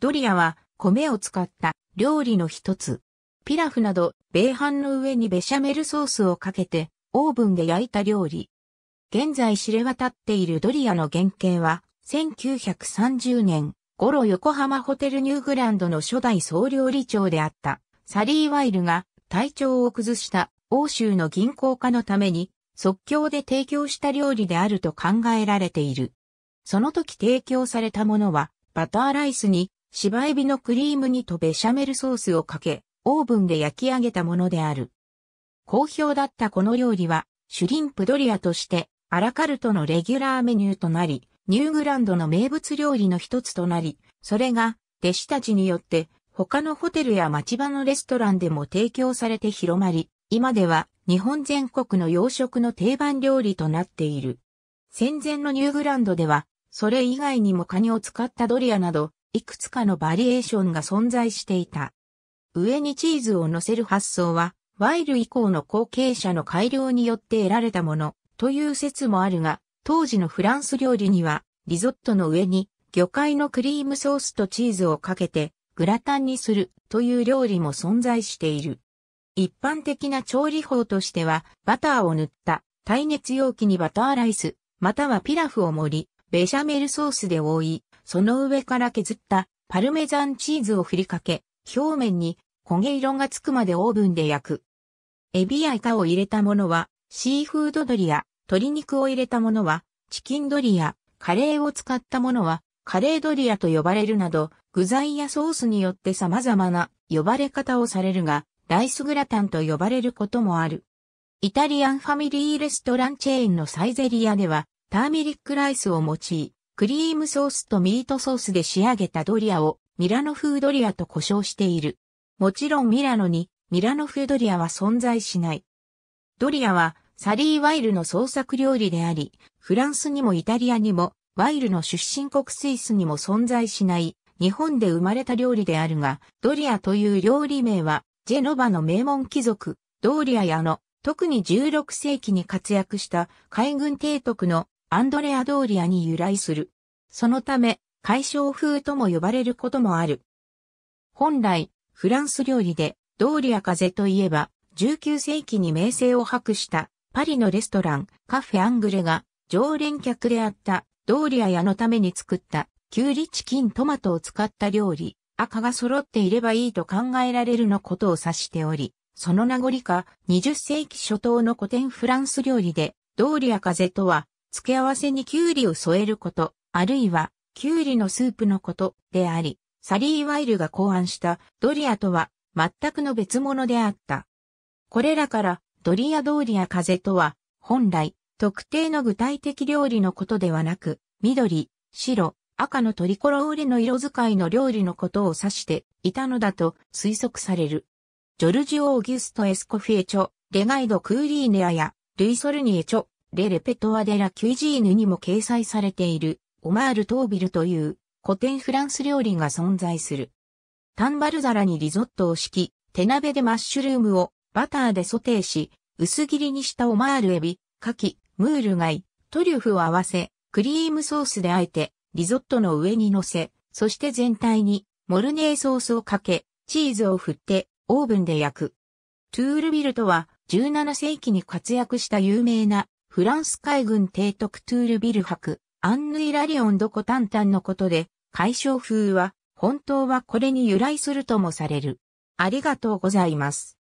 ドリアは米を使った料理の一つ。ピラフなど米飯の上にベシャメルソースをかけてオーブンで焼いた料理。現在知れ渡っているドリアの原型は1930年頃横浜ホテルニューグランドの初代総料理長であったサリー・ワイルが体調を崩した欧州の銀行家のために即興で提供した料理であると考えられている。その時提供されたものはバターライスに芝エビのクリームにとベシャメルソースをかけ、オーブンで焼き上げたものである。好評だったこの料理は、シュリンプドリアとして、アラカルトのレギュラーメニューとなり、ニューグランドの名物料理の一つとなり、それが、弟子たちによって、他のホテルや町場のレストランでも提供されて広まり、今では日本全国の洋食の定番料理となっている。戦前のニューグランドでは、それ以外にもカニを使ったドリアなど、いくつかのバリエーションが存在していた。上にチーズを乗せる発想は、ワイル以降の後継者の改良によって得られたもの、という説もあるが、当時のフランス料理には、リゾットの上に、魚介のクリームソースとチーズをかけて、グラタンにする、という料理も存在している。一般的な調理法としては、バターを塗った耐熱容器にバターライス、またはピラフを盛り、ベシャメルソースで覆い、その上から削ったパルメザンチーズを振りかけ、表面に焦げ色がつくまでオーブンで焼く。エビやイカを入れたものは、シーフードドリア、鶏肉を入れたものは、チキンドリア、カレーを使ったものは、カレードリアと呼ばれるなど、具材やソースによって様々な呼ばれ方をされるが、ライスグラタンと呼ばれることもある。イタリアンファミリーレストランチェーンのサイゼリアでは、ターメリックライスを用い、クリームソースとミートソースで仕上げたドリアをミラノ風ドリアと呼称している。もちろんミラノにミラノ風ドリアは存在しない。ドリアはサリー・ワイルの創作料理であり、フランスにもイタリアにも、ワイルの出身国スイスにも存在しない、日本で生まれた料理であるが、ドリアという料理名は、ジェノバの名門貴族、ドーリアやの、特に16世紀に活躍した海軍提督のアンドレアドーリアに由来する。そのため、海藻風とも呼ばれることもある。本来、フランス料理で、ドーリア風といえば、19世紀に名声を博したパリのレストランカフェアングレが常連客であったドーリア屋のために作ったキュウリチキントマトを使った料理赤が揃っていればいいと考えられるのことを指しており、その名残か20世紀初頭の古典フランス料理でドーリア風とは付け合わせにきゅうりを添えること、あるいは、きゅうりのスープのことであり、サリー・ワイルが考案したドリアとは全くの別物であった。これらからドリア通りや風とは本来特定の具体的料理のことではなく緑、白、赤のトリコローレの色使いの料理のことを指していたのだと推測される。ジョルジオ・オギュスト・エスコフィエチョ、レガイド・クーリーネアやルイ・ソルニエチョ、レ・レペトア・デラ・キュイジーヌにも掲載されている、オマール・トービルという古典フランス料理が存在する。タンバル皿にリゾットを敷き、手鍋でマッシュルームをバターでソテーし、薄切りにしたオマールエビ、カキ、ムール貝、トリュフを合わせ、クリームソースであえて、リゾットの上に乗せ、そして全体にモルネーソースをかけ、チーズを振ってオーブンで焼く。トゥールビルとは17世紀に活躍した有名なフランス海軍提督トゥールビル博、アンヌイラリオンドコタンタンのことで、解消風は、本当はこれに由来するともされる。ありがとうございます。